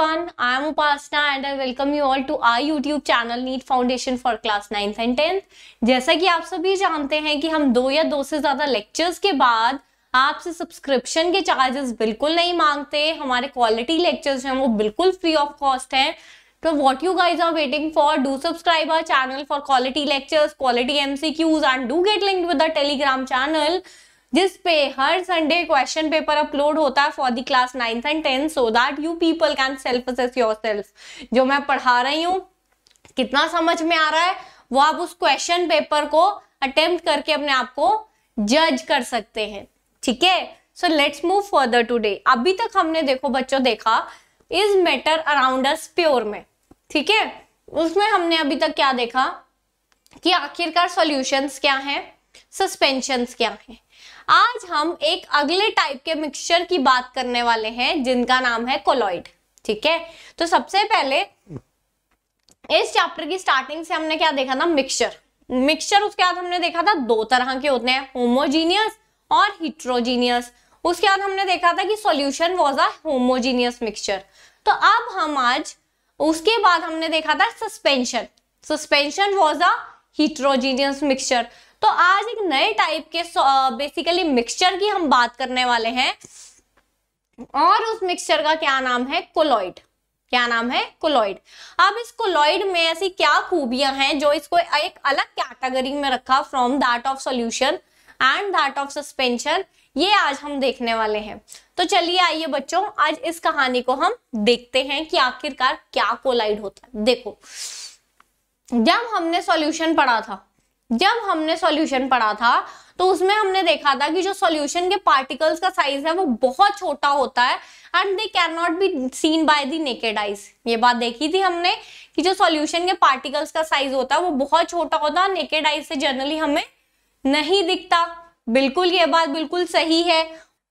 everyone, I am Upasna and I welcome you all to our YouTube channel Need Foundation for Class 9th and 10th. जैसा कि आप सभी जानते हैं कि हम दो या दो से ज़्यादा लेक्चर्स के बाद आपसे सब्सक्रिप्शन के चार्जेस बिल्कुल नहीं मांगते हमारे क्वालिटी लेक्चर्स हैं वो बिल्कुल फ्री ऑफ कॉस्ट हैं तो what you guys are waiting for do subscribe our channel for quality lectures quality mcqs and do get linked with the telegram channel जिस पे हर संडे क्वेश्चन पेपर अपलोड होता है for the class ninth and tenth so that you people can self assess your self जो मैं पढ़ा रही हूँ कितना समझ में आ रहा है वो आप उस क्वेश्चन पेपर को अटेम्प्ट करके अपने आप को जज कर सकते हैं ठीक है so let's move further today अभी तक हमने देखो बच्चों देखा is matter around us pure में ठीक है उसमें हमने अभी तक क्या देखा कि आखिरकार सॉल्यूशंस क्या हैं सस्पेंशंस क्या हैं आज हम एक अगले टाइप के मिक्सचर की बात करने वाले हैं जिनका नाम है कोलॉइड ठीक है तो सबसे पहले इस चैप्टर की स्टार्टिंग से हमने क्या देखा था मिक्सचर मिक्सचर उसके बाद हमने देखा था दो तरह के होते हैं होमोजीनियस और हिट्रोजीनियस उसके बाद हमने देखा था कि solution was a homogeneous mixture तो अब हम आज उसके बाद हमने देखा था suspension suspension was a heterogeneous mixture तो आज एक नए टाइप के बेसिकली मिक्सचर uh, की हम बात करने वाले हैं और उस मिक्सचर का क्या नाम है कोलॉइड क्या नाम है कोलॉइड अब इस कोलॉइड में ऐसी क्या खूबियां हैं जो इसको एक अलग कैटेगरी में रखा from that of solution and that of suspension ये आज हम देखने वाले हैं तो चलिए आइए बच्चों आज इस कहानी को हम देखते हैं कि आखिरकार क्या कोलाइड होता है देखो जब हमने सॉल्यूशन पढ़ा था जब हमने सॉल्यूशन पढ़ा था तो उसमें हमने देखा था कि जो सॉल्यूशन के पार्टिकल्स का साइज है वो बहुत छोटा होता है and they can not be seen by the naked eyes ये बात देखी थी हमने कि जो सॉल्यूशन के पार्टिकल्स का साइज होता है वो बहुत छोटा होता है नेकेड आइज से जनरली हमें नहीं दिखता बिल्कुल ये बात बिल्कुल सही है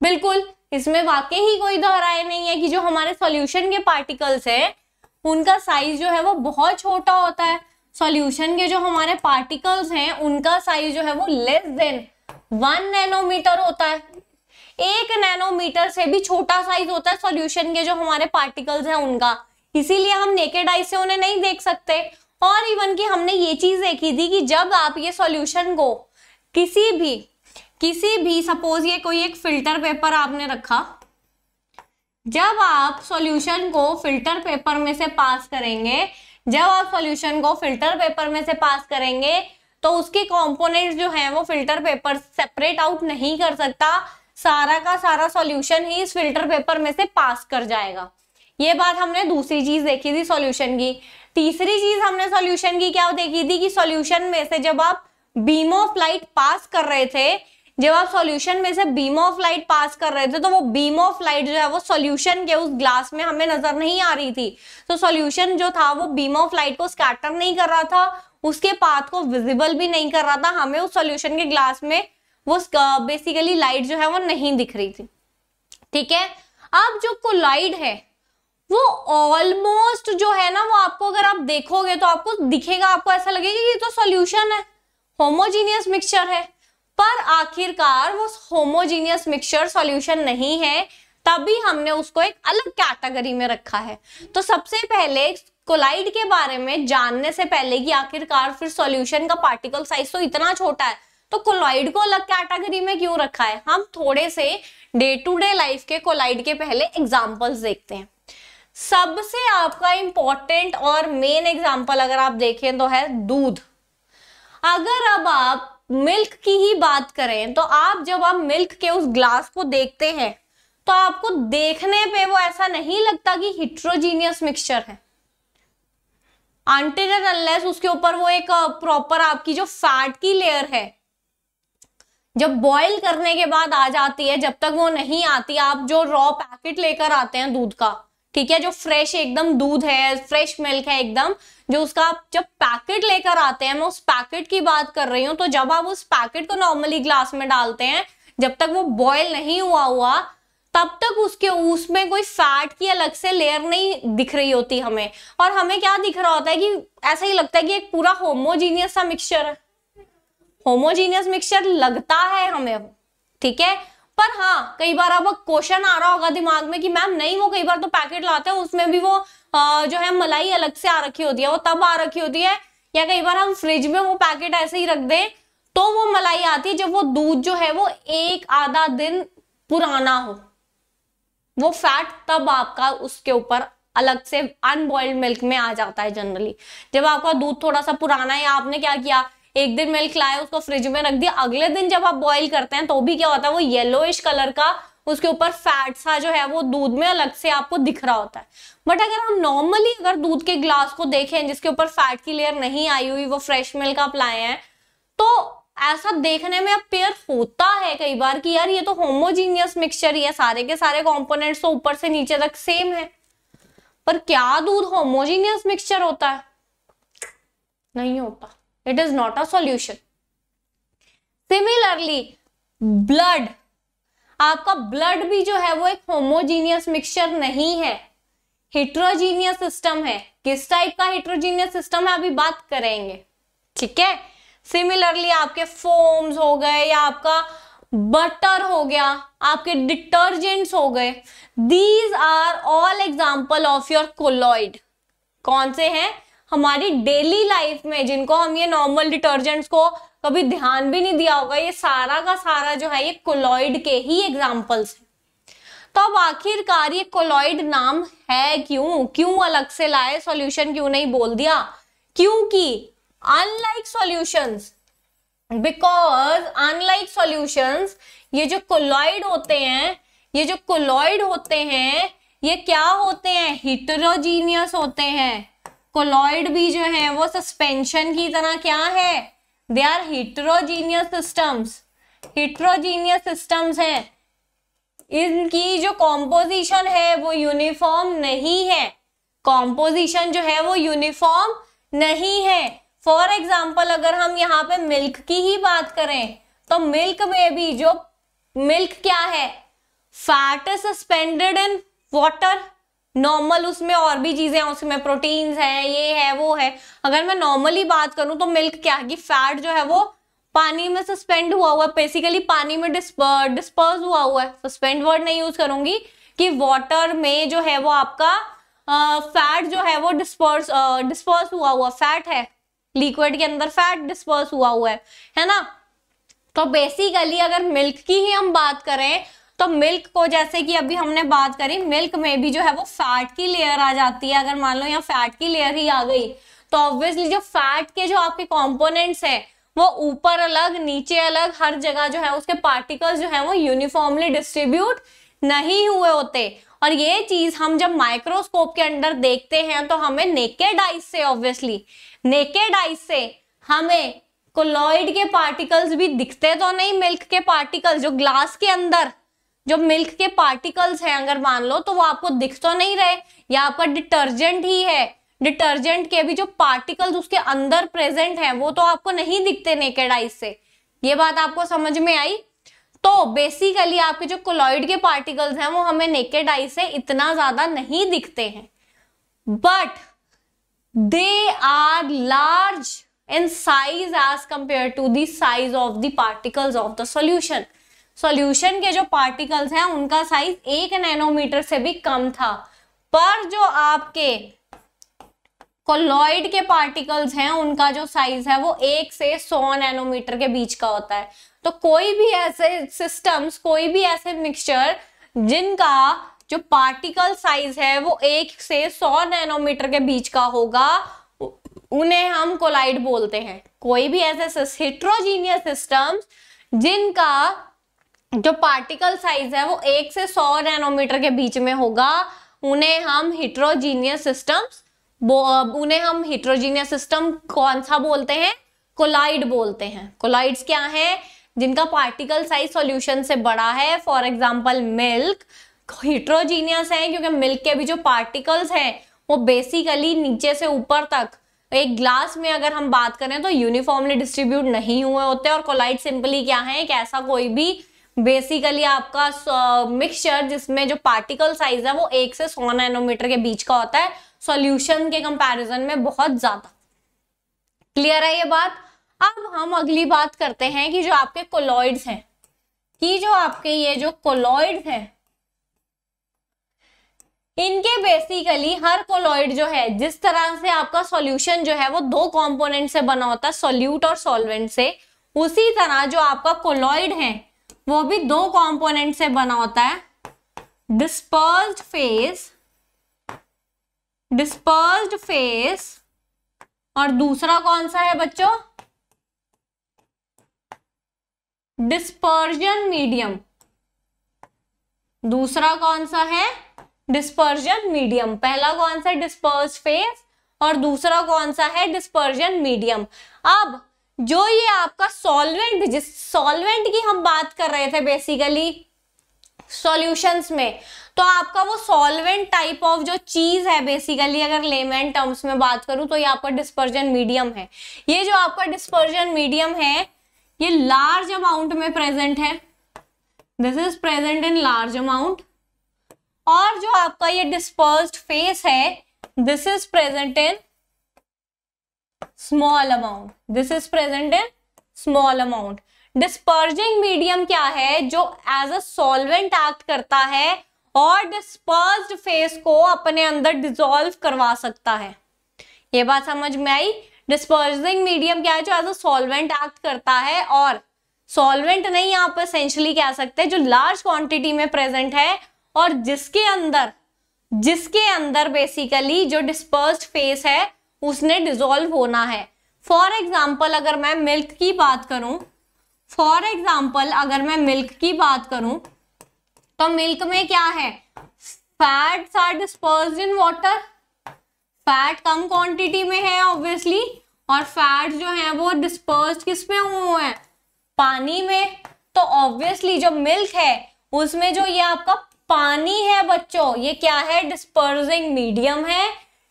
बिल्कुल इसमें वाकई ही कोई दोहराए नहीं है कि जो हमारे सॉल्यूशन के पार्टिकल्स है उनका साइज जो है वो बहुत छोटा होता है सॉल्यूशन के जो हमारे पार्टिकल्स हैं उनका साइज जो है वो लेस देन वन नैनोमीटर होता है एक नैनोमीटर से भी छोटा साइज होता है सॉल्यूशन के जो हमारे पार्टिकल्स हैं उनका इसीलिए हम नेकेड आई से उन्हें नहीं देख सकते और इवन कि हमने ये चीज देखी थी कि जब आप ये सॉल्यूशन को किसी भी किसी भी सपोज ये कोई एक फिल्टर पेपर आपने रखा जब आप सॉल्यूशन को फिल्टर पेपर में से पास करेंगे जब आप सॉल्यूशन को फिल्टर पेपर में से पास करेंगे तो उसके कंपोनेंट्स जो हैं वो फिल्टर पेपर सेपरेट आउट नहीं कर सकता सारा का सारा सॉल्यूशन ही इस फिल्टर पेपर में से पास कर जाएगा ये बात हमने दूसरी चीज देखी थी सॉल्यूशन की तीसरी चीज हमने सॉल्यूशन की क्या देखी थी कि सॉल्यूशन में से जब आप बीम ऑफ लाइट पास कर रहे थे जब आप सॉल्यूशन में से बीम ऑफ लाइट पास कर रहे थे तो वो बीम ऑफ लाइट जो है वो सॉल्यूशन के उस ग्लास में हमें नजर नहीं आ रही थी तो सॉल्यूशन जो था वो बीम ऑफ लाइट को स्कैटर नहीं कर रहा था उसके पाथ को विजिबल भी नहीं कर रहा था हमें उस सॉल्यूशन के ग्लास में वो बेसिकली लाइट जो है वो नहीं दिख रही थी ठीक है अब जो कोलाइड है वो ऑलमोस्ट जो है ना वो आपको अगर आप देखोगे तो आपको दिखेगा आपको ऐसा लगेगा कि ये तो सॉल्यूशन है होमोजीनियस मिक्सचर है पर आखिरकार वो होमोजीनियस मिक्सचर सॉल्यूशन नहीं है तभी हमने उसको एक अलग कैटेगरी में रखा है तो सबसे पहले कोलाइड के बारे में जानने से पहले कि आखिरकार फिर सॉल्यूशन का पार्टिकल साइज तो इतना छोटा है तो कोलाइड को अलग कैटेगरी में क्यों रखा है हम थोड़े से डे टू डे लाइफ के कोलाइड के पहले एग्जाम्पल्स देखते हैं सबसे आपका इंपॉर्टेंट और मेन एग्जाम्पल अगर आप देखें तो है दूध अगर अब आप मिल्क की ही बात करें तो आप जब आप मिल्क के उस ग्लास को देखते हैं तो आपको देखने पे वो ऐसा नहीं लगता कि हिट्रोजीनियस मिक्सचर है अनलेस उसके ऊपर वो एक प्रॉपर आपकी जो फैट की लेयर है जब बॉईल करने के बाद आ जाती है जब तक वो नहीं आती आप जो रॉ पैकेट लेकर आते हैं दूध का ठीक है जो फ्रेश एकदम दूध है फ्रेश मिल्क है एकदम जो उसका जब पैकेट लेकर आते हैं मैं उस पैकेट की बात कर रही हूँ तो जब आप उस पैकेट को नॉर्मली ग्लास में डालते हैं जब तक वो बॉयल नहीं हुआ हुआ तब तक उसके उसमें कोई फैट की अलग से लेयर नहीं दिख रही होती हमें और हमें क्या दिख रहा होता है कि ऐसा ही लगता है कि एक पूरा होमोजीनियस सा मिक्सचर है होमोजीनियस मिक्सचर लगता है हमें ठीक है पर हाँ कई बार अब क्वेश्चन आ रहा होगा दिमाग में कि मैम नहीं वो कई बार तो पैकेट लाते हैं उसमें भी वो आ, जो है मलाई अलग से आ रखी होती है वो तब आ रखी होती है या कई बार हम फ्रिज में वो पैकेट ऐसे ही रख दें तो वो मलाई आती है जब वो दूध जो है वो एक आधा दिन पुराना हो वो फैट तब आपका उसके ऊपर अलग से अनबॉइल्ड मिल्क में आ जाता है जनरली जब आपका दूध थोड़ा सा पुराना है आपने क्या किया एक दिन मिल्क लाया उसको फ्रिज में रख दिया अगले दिन जब आप बॉइल करते हैं तो भी क्या होता है वो येलोइश कलर का उसके ऊपर फैट सा जो है वो दूध में अलग से आपको दिख रहा होता है बट अगर हम नॉर्मली अगर दूध के ग्लास को देखें जिसके ऊपर फैट की लेयर नहीं आई हुई वो फ्रेश मिल्क आप लाए हैं तो ऐसा देखने में अपेयर होता है कई बार कि यार ये तो होमोजीनियस मिक्सचर ही है सारे के सारे कॉम्पोनेंट्स तो ऊपर से नीचे तक सेम है पर क्या दूध होमोजीनियस मिक्सचर होता है नहीं होता it is not a solution similarly blood आपका ब्लड भी जो है वो एक होमोजीनियस मिक्सचर नहीं है हिट्रोजीनियस सिस्टम है किस टाइप का हिट्रोजीनियस सिस्टम है अभी बात करेंगे ठीक है सिमिलरली आपके फोम्स हो गए या आपका बटर हो गया आपके डिटर्जेंट्स हो गए these are all example of your colloid कौन से हैं हमारी डेली लाइफ में जिनको हम ये नॉर्मल डिटर्जेंट्स को कभी ध्यान भी नहीं दिया होगा ये सारा का सारा जो है ये कोलॉइड के ही एग्जाम्पल्स हैं तो अब आखिरकार ये कोलॉइड नाम है क्यों क्यों अलग से लाए सॉल्यूशन क्यों नहीं बोल दिया क्योंकि unlike solutions because unlike solutions ये जो कोलॉइड होते हैं ये जो कोलॉइड होते हैं ये क्या होते हैं हिटरोजीनियस होते हैं कोलॉइड भी जो है वो सस्पेंशन की तरह क्या है they are heterogeneous systems heterogeneous systems हैं इनकी जो कॉम्पोजिशन है वो यूनिफॉर्म नहीं है कॉम्पोजिशन जो है वो यूनिफॉर्म नहीं है फॉर एग्जाम्पल अगर हम यहाँ पे मिल्क की ही बात करें तो मिल्क में भी जो मिल्क क्या है fat suspended in water normal उसमें और भी चीज़ें हैं उसमें प्रोटीन्स हैं ये है वो है अगर मैं नॉर्मली बात करूँ तो मिल्क क्या है कि फैट जो है वो पानी में सस्पेंड हुआ हुआ है बेसिकली पानी में डिस्पर्स हुआ हुआ है सस्पेंड वर्ड नहीं यूज करूंगी कि वाटर में जो है वो आपका फैट uh, जो है वो डिस्पर्स डिस्पर्स uh, हुआ हुआ फैट है लिक्विड के अंदर फैट डिस्पर्स हुआ हुआ है है ना तो बेसिकली अगर मिल्क की ही हम बात करें तो मिल्क को जैसे कि अभी हमने बात करी मिल्क में भी जो है वो फैट की लेयर आ जाती है अगर मान लो यहाँ फैट की लेयर ही आ गई तो ऑब्वियसली जो फैट के जो आपके कॉम्पोनेंट्स है वो ऊपर अलग नीचे अलग हर जगह जो है उसके पार्टिकल्स जो है वो यूनिफॉर्मली डिस्ट्रीब्यूट नहीं हुए होते और ये चीज हम जब माइक्रोस्कोप के अंदर देखते हैं तो हमें नेकेड आइस से ऑब्वियसली नेकेड आइस से हमें कोलॉइड के पार्टिकल्स भी दिखते तो नहीं मिल्क के पार्टिकल्स जो ग्लास के अंदर जो मिल्क के पार्टिकल्स हैं अगर मान लो तो वो आपको दिख तो नहीं रहे या आपका डिटर्जेंट ही है डिटर्जेंट के भी जो पार्टिकल्स उसके अंदर प्रेजेंट हैं वो तो आपको नहीं दिखते नेकेड आइज से ये बात आपको समझ में आई तो बेसिकली आपके जो कोलॉइड के पार्टिकल्स हैं वो हमें नेकेड से इतना ज्यादा नहीं दिखते हैं but they are large in size as compare to those of of the of the solution solution के जो पार्टिकल्स हैं उनका साइज एक नैनोमीटर से भी कम था पर जो आपके कोलॉइड के पार्टिकल्स हैं उनका जो साइज है वो एक से सौ नैनोमीटर के बीच का होता है तो कोई भी ऐसे सिस्टम्स कोई भी ऐसे मिक्सचर जिनका जो पार्टिकल साइज है वो एक से सौ नैनोमीटर के बीच का होगा उन्हें हम कोलाइड बोलते हैं कोई भी ऐसे हिट्रोजीनियस सिस्टम्स जिनका जो पार्टिकल साइज है वो एक से सौ नैनोमीटर के बीच में होगा उन्हें हम हिट्रोजीनियस सिस्टम्स उन्हें हम हिट्रोजीनियस सिस्टम कौन सा बोलते हैं कोलाइड बोलते हैं कोलाइड्स क्या है जिनका पार्टिकल साइज सॉल्यूशन से बड़ा है फॉर एग्जांपल मिल्क हिट्रोजीनियस है क्योंकि मिल्क के भी जो पार्टिकल्स हैं वो बेसिकली नीचे से ऊपर तक एक ग्लास में अगर हम बात करें तो यूनिफॉर्मली डिस्ट्रीब्यूट नहीं हुए होते और कोलाइड सिंपली क्या है एक ऐसा कोई भी बेसिकली आपका मिक्सचर जिसमें जो पार्टिकल साइज है वो एक से सौ नैनोमीटर के बीच का होता है सॉल्यूशन के कंपैरिजन में बहुत ज्यादा क्लियर है ये बात अब हम अगली बात करते हैं कि जो आपके कोलॉइड्स हैं कि जो आपके ये जो कोलॉइड्स हैं इनके बेसिकली हर कोलॉइड जो है जिस तरह से आपका सॉल्यूशन जो है वो दो कंपोनेंट से बना होता है सोल्यूट और सॉल्वेंट से उसी तरह जो आपका कोलॉइड है वो भी दो कंपोनेंट से बना होता है डिस्पर्ज फेस डिस्पर्ज फेस और दूसरा कौन सा है बच्चों डिस्पर्जन मीडियम दूसरा कौन सा है डिस्पर्जन मीडियम पहला कौन सा डिस्पर्स फेस और दूसरा कौन सा है डिस्पर्जन मीडियम अब जो ये आपका सॉल्वेंट जिस सॉल्वेंट की हम बात कर रहे थे बेसिकली सॉल्यूशंस में तो आपका वो सॉल्वेंट टाइप ऑफ जो चीज है बेसिकली अगर लेमैन टर्म्स में बात करूं तो ये आपका डिस्पर्जन मीडियम है ये जो आपका डिस्पर्जन मीडियम है ये लार्ज अमाउंट में प्रेजेंट है this is present in large amount और जो आपका ये डिस्पर्स्ड फेस है this is present in small amount this is present in small amount dispersing medium क्या है जो एज अ सॉल्वेंट एक्ट करता है और डिस्पर्ज फेस को अपने अंदर डिजोल्व करवा सकता है ये बात समझ में आई डिस्पर्जिंग मीडियम क्या है जो एज अ सॉल्वेंट एक्ट करता है और सॉल्वेंट नहीं आप एसेंशली कह सकते जो लार्ज क्वांटिटी में प्रेजेंट है और जिसके अंदर जिसके अंदर बेसिकली जो डिस्पर्ज फेस है उसने डिजोल्व होना है फॉर एग्जाम्पल अगर मैं मिल्क की बात करूं फॉर एग्जाम्पल अगर मैं मिल्क की बात करूं तो मिल्क में क्या है fats are disperse in water fat कम क्वांटिटी में है ऑब्वियसली और फैट जो है वो डिस्पर्स किस में हुए हैं पानी में तो ऑब्वियसली जो मिल्क है उसमें जो ये आपका पानी है बच्चों ये क्या है डिस्पर्सिंग मीडियम है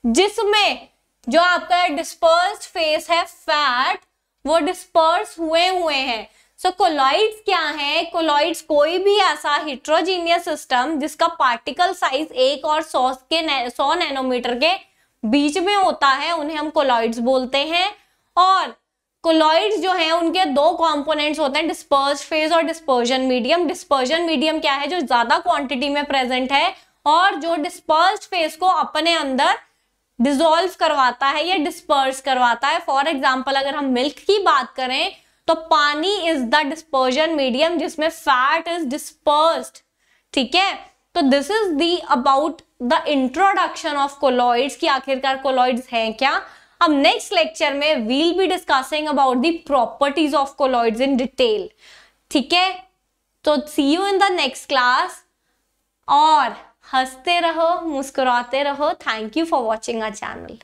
जिसमें जो आपका डिस्पर्स फेस है फैट वो डिस्पर्स हुए हुए हैं सो so, कोलॉइड्स क्या है कोलॉइड्स कोई भी ऐसा हिट्रोजीनियस सिस्टम जिसका पार्टिकल साइज एक और सौ के सौ नैनोमीटर के बीच में होता है उन्हें हम कोलॉइड्स बोलते हैं और कोलॉइड्स जो है उनके दो कंपोनेंट्स होते हैं डिस्पर्स फेज और डिस्पर्जन मीडियम डिस्पर्जन मीडियम क्या है जो ज्यादा क्वांटिटी में प्रेजेंट है और जो डिस्पर्स फेज को अपने अंदर डिजोल्व करवाता है या डिस्पर्स करवाता है फॉर एग्जाम्पल अगर हम मिल्क की बात करें तो पानी इज द डिस्पर्जन मीडियम जिसमें फैट इज डिस्पर्स ठीक है तो this is the about the introduction of colloids की आखिरकार कोलॉइड्स हैं क्या अब नेक्स्ट लेक्चर में we'll be discussing about the properties of colloids in detail ठीक है तो see you in the next class और हंसते रहो मुस्कुराते रहो thank you for watching our channel